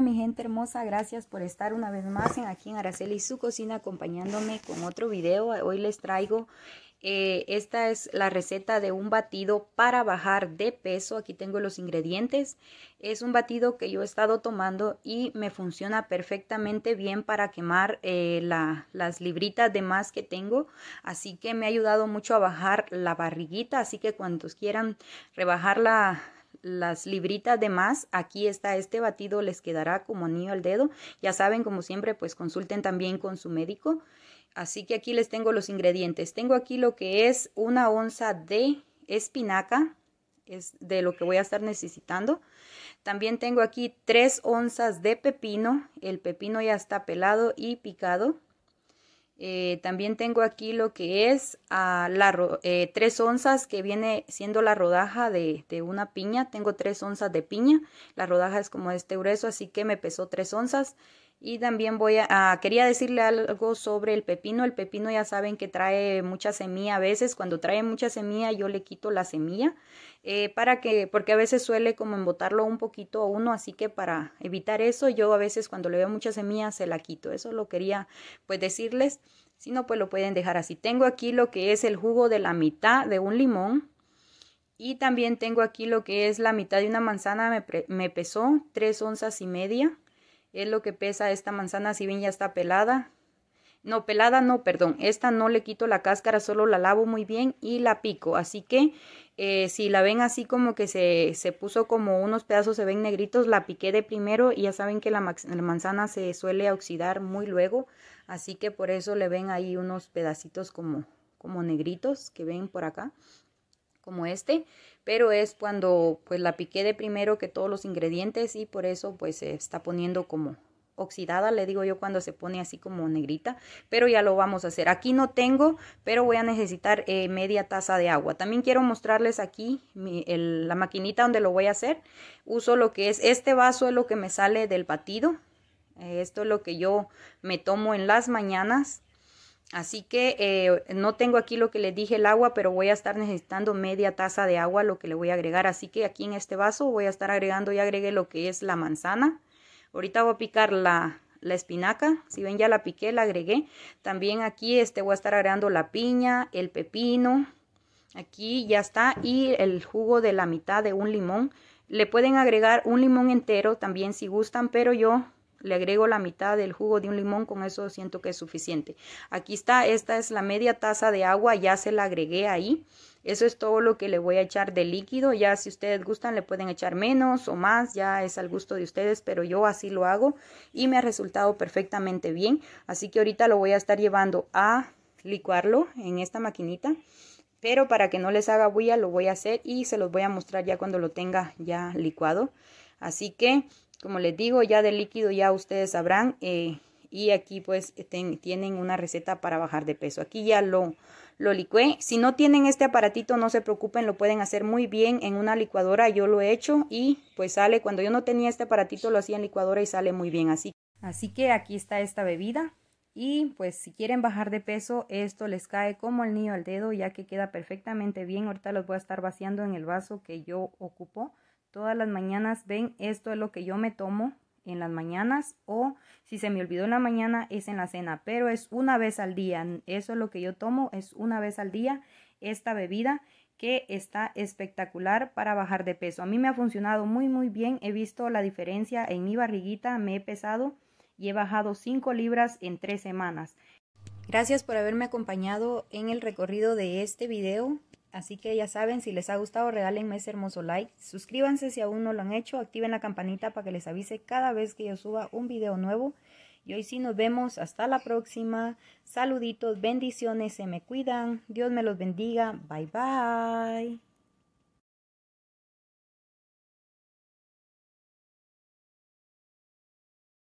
mi gente hermosa, gracias por estar una vez más en aquí en Araceli y su cocina acompañándome con otro video. Hoy les traigo, eh, esta es la receta de un batido para bajar de peso. Aquí tengo los ingredientes. Es un batido que yo he estado tomando y me funciona perfectamente bien para quemar eh, las libritas de más que tengo. Así que me ha ayudado mucho a bajar la barriguita. Así que cuantos quieran rebajarla la las libritas de más. Aquí está este batido, les quedará como anillo al dedo. Ya saben, como siempre, pues consulten también con su médico. Así que aquí les tengo los ingredientes. Tengo aquí lo que es una onza de espinaca, es de lo que voy a estar necesitando. También tengo aquí tres onzas de pepino, el pepino ya está pelado y picado. Eh, también tengo aquí lo que es a ah, la, eh, onzas que viene siendo la rodaja de, de, una piña. Tengo tres onzas de piña. La rodaja es como este grueso, así que me pesó tres onzas. Y también voy a, quería decirle algo sobre el pepino. El pepino ya saben que trae mucha semilla a veces. Cuando trae mucha semilla yo le quito la semilla eh, para que, porque a veces suele como embotarlo un poquito a uno. Así que para evitar eso yo a veces cuando le veo mucha semilla se la quito. Eso lo quería pues decirles. Si no pues lo pueden dejar así. Tengo aquí lo que es el jugo de la mitad de un limón. Y también tengo aquí lo que es la mitad de una manzana, me, me pesó 3 onzas y media es lo que pesa esta manzana, si bien ya está pelada. No, pelada no, perdón, esta no le quito la cáscara, solo la lavo muy bien y la pico. Así que eh, si la ven así como que se, puso como unos pedazos, se ven negritos, la piqué de primero y ya saben que la, manzana se suele oxidar muy luego. Así que por eso le ven ahí unos pedacitos como, como negritos que ven por acá como este, pero es cuando pues la piqué de primero que todos los ingredientes y por eso pues se está poniendo como oxidada, le digo yo cuando se pone así como negrita, pero ya lo vamos a hacer. Aquí no tengo, pero voy a necesitar eh, media taza de agua. También quiero mostrarles aquí la maquinita donde lo voy a hacer. Uso lo que es este vaso, es lo que me sale del batido. esto es lo que yo me tomo en las mañanas Así que eh, no tengo aquí lo que les dije el agua, pero voy a estar necesitando media taza de agua, lo que le voy a agregar. Así que aquí en este vaso voy a estar agregando, ya agregué lo que es la manzana. Ahorita voy a picar la, la espinaca, si ven ya la piqué, la agregué. También aquí este, voy a estar agregando la piña, el pepino, aquí ya está. Y el jugo de la mitad de un limón. Le pueden agregar un limón entero también si gustan, pero yo le agrego la mitad del jugo de un limón, con eso siento que es suficiente. Aquí está, esta es la media taza de agua, ya se la agregué ahí. Eso es todo lo que le voy a echar de líquido, ya si ustedes gustan le pueden echar menos o más, ya es al gusto de ustedes, pero yo así lo hago y me ha resultado perfectamente bien. Así que ahorita lo voy a estar llevando a licuarlo en esta maquinita pero para que no les haga bulla lo voy a hacer y se los voy a mostrar ya cuando lo tenga ya licuado. Así que como les digo, ya de líquido ya ustedes sabrán. Eh, y aquí pues tienen una receta para bajar de peso. Aquí ya lo, lo licué. Si no tienen este aparatito, no se preocupen, lo pueden hacer muy bien en una licuadora. Yo lo he hecho y pues sale. Cuando yo no tenía este aparatito, lo hacía en licuadora y sale muy bien. Así, así que aquí está esta bebida. Y pues si quieren bajar de peso, esto les cae como el niño al dedo, ya que queda perfectamente bien. Ahorita los voy a estar vaciando en el vaso que yo ocupo todas las mañanas, ven, esto es lo que yo me tomo en las mañanas o si se me olvidó en la mañana es en la cena, pero es una vez al día, eso es lo que yo tomo, es una vez al día esta bebida que está espectacular para bajar de peso. A mí me ha funcionado muy muy bien, he visto la diferencia en mi barriguita, me he pesado y he bajado 5 libras en 3 semanas. Gracias por haberme acompañado en el recorrido de este video. Así que ya saben, si les ha gustado, regálenme ese hermoso like. Suscríbanse si aún no lo han hecho. Activen la campanita para que les avise cada vez que yo suba un video nuevo. Y hoy sí nos vemos. Hasta la próxima. Saluditos, bendiciones, se me cuidan. Dios me los bendiga. Bye bye.